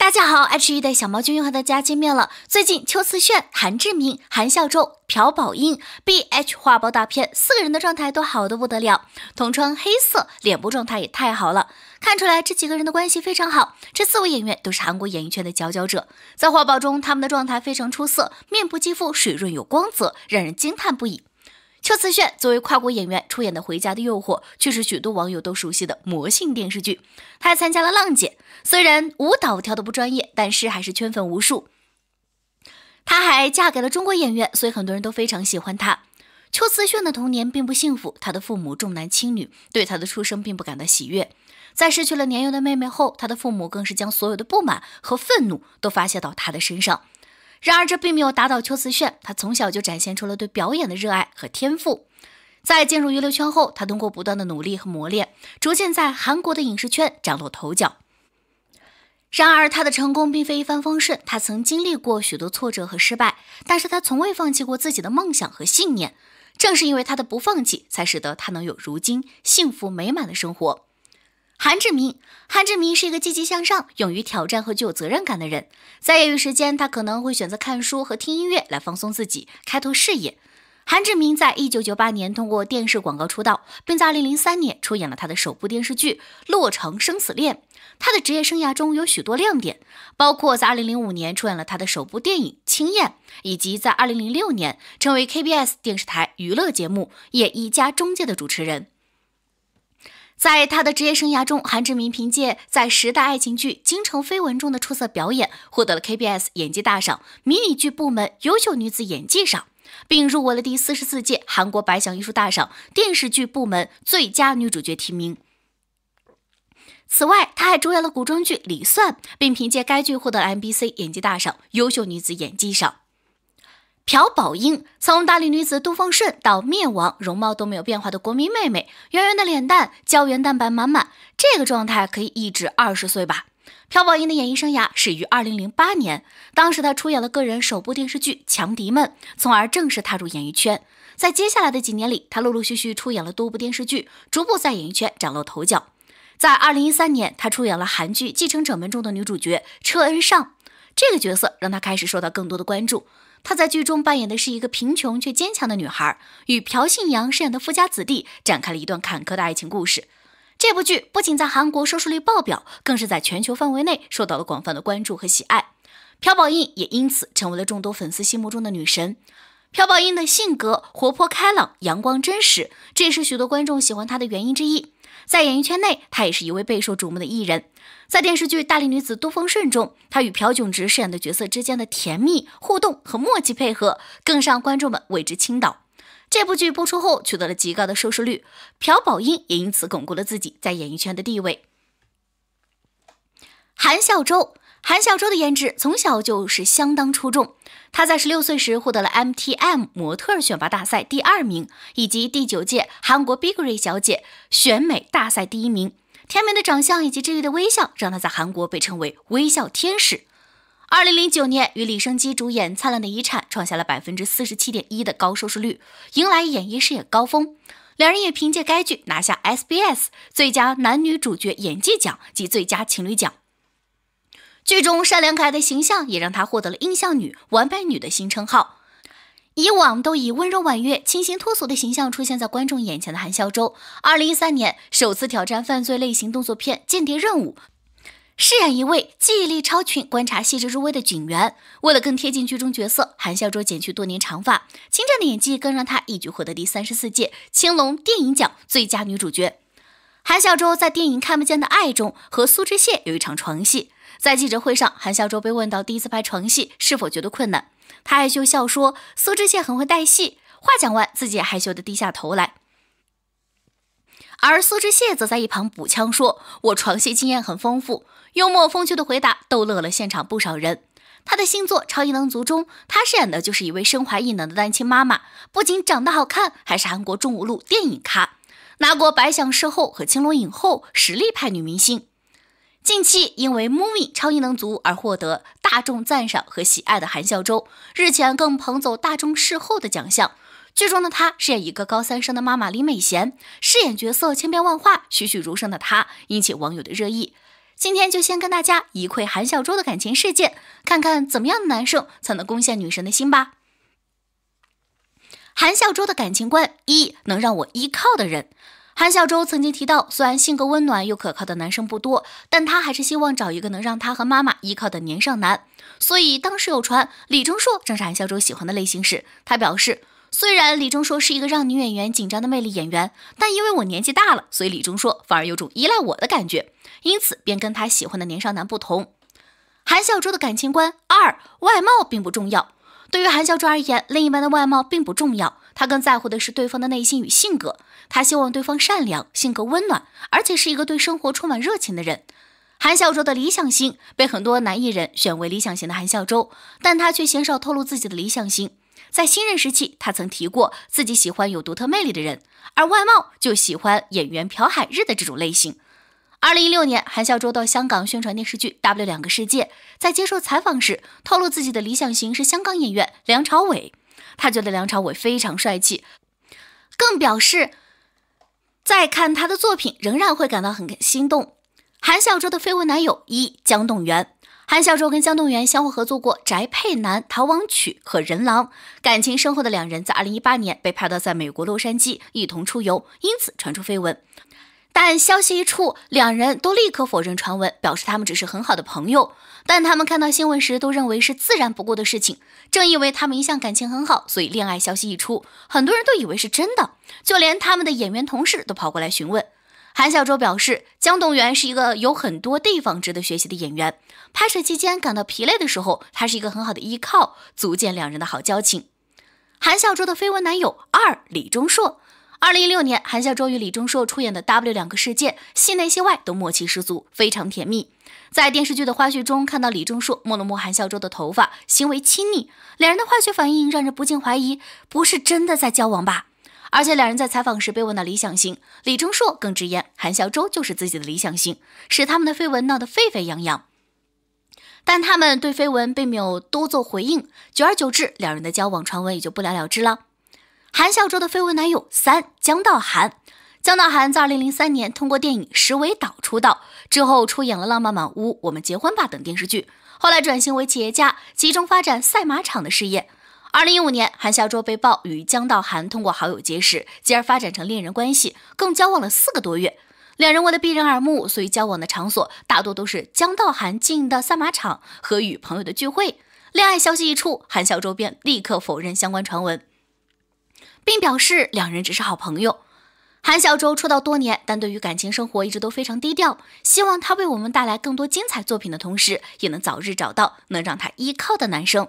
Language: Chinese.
大家好，H 一的小毛君又和大家见面了。最近秋瓷炫、韩志明、韩孝周、朴宝英 B H 画报大片，四个人的状态都好的不得了。同穿黑色，脸部状态也太好了，看出来这几个人的关系非常好。这四位演员都是韩国演艺圈的佼佼者，在画报中他们的状态非常出色，面部肌肤水润有光泽，让人惊叹不已。邱慈炫作为跨国演员出演的《回家的诱惑》，却是许多网友都熟悉的魔性电视剧。他还参加了《浪姐》，虽然舞蹈跳得不专业，但是还是圈粉无数。他还嫁给了中国演员，所以很多人都非常喜欢他。邱慈炫的童年并不幸福，他的父母重男轻女，对他的出生并不感到喜悦。在失去了年幼的妹妹后，他的父母更是将所有的不满和愤怒都发泄到他的身上。然而，这并没有打倒邱瓷炫。他从小就展现出了对表演的热爱和天赋。在进入娱乐圈后，他通过不断的努力和磨练，逐渐在韩国的影视圈崭露头角。然而，他的成功并非一帆风顺，他曾经历过许多挫折和失败，但是他从未放弃过自己的梦想和信念。正是因为他的不放弃，才使得他能有如今幸福美满的生活。韩志明，韩志明是一个积极向上、勇于挑战和具有责任感的人。在业余时间，他可能会选择看书和听音乐来放松自己、开拓视野。韩志明在一九九八年通过电视广告出道，并在二零零三年出演了他的首部电视剧《洛城生死恋》。他的职业生涯中有许多亮点，包括在二零零五年出演了他的首部电影《青燕》，以及在二零零六年成为 KBS 电视台娱乐节目《演艺家中介》的主持人。在他的职业生涯中，韩志明凭借在时代爱情剧《京城绯闻》中的出色表演，获得了 KBS 演技大赏迷你剧部门优秀女子演技赏，并入围了第四十四届韩国百想艺术大赏电视剧部门最佳女主角提名。此外，她还主演了古装剧《李算》，并凭借该剧获得 MBC 演技大赏优秀女子演技赏。朴宝英从大力女子杜奉顺到灭亡，容貌都没有变化的国民妹妹，圆圆的脸蛋，胶原蛋白满满，这个状态可以一直二十岁吧。朴宝英的演艺生涯始于二零零八年，当时她出演了个人首部电视剧《强敌们》，从而正式踏入演艺圈。在接下来的几年里，她陆陆续续出演了多部电视剧，逐步在演艺圈崭露头角。在二零一三年，她出演了韩剧《继承者们》中的女主角车恩尚，这个角色让她开始受到更多的关注。她在剧中扮演的是一个贫穷却坚强的女孩，与朴信阳饰演的富家子弟展开了一段坎坷的爱情故事。这部剧不仅在韩国收视率爆表，更是在全球范围内受到了广泛的关注和喜爱。朴宝英也因此成为了众多粉丝心目中的女神。朴宝英的性格活泼开朗、阳光真实，这也是许多观众喜欢她的原因之一。在演艺圈内，她也是一位备受瞩目的艺人。在电视剧《大力女子都奉顺》中，她与朴炯植饰演的角色之间的甜蜜互动和默契配合，更让观众们为之倾倒。这部剧播出后取得了极高的收视率，朴宝英也因此巩固了自己在演艺圈的地位。韩孝周。韩孝周的颜值从小就是相当出众，她在十六岁时获得了 M T M 模特选拔大赛第二名，以及第九届韩国 Bigary 小姐选美大赛第一名。甜美的长相以及治愈的微笑，让她在韩国被称为“微笑天使”。二零零九年，与李升基主演《灿烂的遗产》，创下了百分之四十七点一的高收视率，迎来演艺事业高峰。两人也凭借该剧拿下 S B S 最佳男女主角演技奖及最佳情侣奖。剧中善良可爱的形象也让她获得了“印象女”“完美女”的新称号。以往都以温柔婉约、清新脱俗的形象出现在观众眼前的韩孝周，二零一三年首次挑战犯罪类型动作片《间谍任务》，饰演一位记忆力超群、观察细致入微的警员。为了更贴近剧中角色，韩孝周剪去多年长发，精湛的演技更让她一举获得第三十四届青龙电影奖最佳女主角。韩孝周在电影《看不见的爱》中和苏志燮有一场床戏。在记者会上，韩孝周被问到第一次拍床戏是否觉得困难，他害羞笑说：“苏志燮很会带戏。”话讲完，自己也害羞的低下头来。而苏志燮则在一旁补枪说：“我床戏经验很丰富。”幽默风趣的回答逗乐了现场不少人。他的新作《超异能族》中，他饰演的就是一位身怀异能的单亲妈妈，不仅长得好看，还是韩国中五路电影咖，拿过百想视后和青龙影后，实力派女明星。近期因为《m o v i e 超异能族而获得大众赞赏和喜爱的韩孝周，日前更捧走大众视后的奖项。剧中的她饰演一个高三生的妈妈李美贤，饰演角色千变万化、栩栩如生的她引起网友的热议。今天就先跟大家一窥韩孝周的感情世界，看看怎么样的男生才能攻陷女神的心吧。韩孝周的感情观：一能让我依靠的人。韩孝周曾经提到，虽然性格温暖又可靠的男生不多，但他还是希望找一个能让他和妈妈依靠的年少男。所以当时有传李钟硕正是韩孝周喜欢的类型时，他表示，虽然李钟硕是一个让女演员紧张的魅力演员，但因为我年纪大了，所以李钟硕反而有种依赖我的感觉，因此便跟他喜欢的年少男不同。韩孝周的感情观二，外貌并不重要。对于韩孝周而言，另一半的外貌并不重要。他更在乎的是对方的内心与性格，他希望对方善良、性格温暖，而且是一个对生活充满热情的人。韩孝周的理想型被很多男艺人选为理想型的韩孝周，但他却鲜少透露自己的理想型。在新任时期，他曾提过自己喜欢有独特魅力的人，而外貌就喜欢演员朴海日的这种类型。二零一六年，韩孝周到香港宣传电视剧《W 两个世界》，在接受采访时透露自己的理想型是香港演员梁朝伟。他觉得梁朝伟非常帅气，更表示，在看他的作品仍然会感到很心动。韩小周的绯闻男友一江栋元，韩小周跟江栋元相互合作过《宅配男逃亡曲》和《人狼》，感情深厚的两人在2018年被拍到在美国洛杉矶一同出游，因此传出绯闻。但消息一出，两人都立刻否认传闻，表示他们只是很好的朋友。但他们看到新闻时，都认为是自然不过的事情。正因为他们一向感情很好，所以恋爱消息一出，很多人都以为是真的，就连他们的演员同事都跑过来询问。韩小周表示，姜栋元是一个有很多地方值得学习的演员。拍摄期间感到疲累的时候，他是一个很好的依靠，足见两人的好交情。韩小周的绯闻男友二李钟硕。二零一六年，韩孝周与李钟硕出演的《W 两个世界》，戏内戏外都默契十足，非常甜蜜。在电视剧的花絮中，看到李钟硕摸了摸韩孝周的头发，行为亲昵，两人的化学反应让人不禁怀疑，不是真的在交往吧？而且两人在采访时被问到理想型，李钟硕更直言韩孝周就是自己的理想型，使他们的绯闻闹得沸沸扬扬。但他们对绯闻并没有多做回应，久而久之，两人的交往传闻也就不了了之了。韩孝周的绯闻男友三江道涵，江道涵在二零零三年通过电影《石伟岛》出道，之后出演了《浪漫满屋》《我们结婚吧》等电视剧，后来转型为企业家，集中发展赛马场的事业。二零一五年，韩孝周被曝与江道涵通过好友结识，继而发展成恋人关系，更交往了四个多月。两人为了避人耳目，所以交往的场所大多都是江道涵经营的赛马场和与朋友的聚会。恋爱消息一出，韩孝周便立刻否认相关传闻。并表示两人只是好朋友。韩小周出道多年，但对于感情生活一直都非常低调。希望他为我们带来更多精彩作品的同时，也能早日找到能让他依靠的男生。